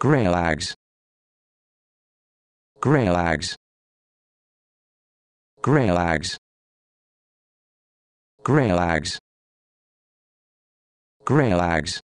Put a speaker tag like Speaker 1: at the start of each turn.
Speaker 1: Gray lags. Gray lags. Gray lags. Gray lags. Gray lags.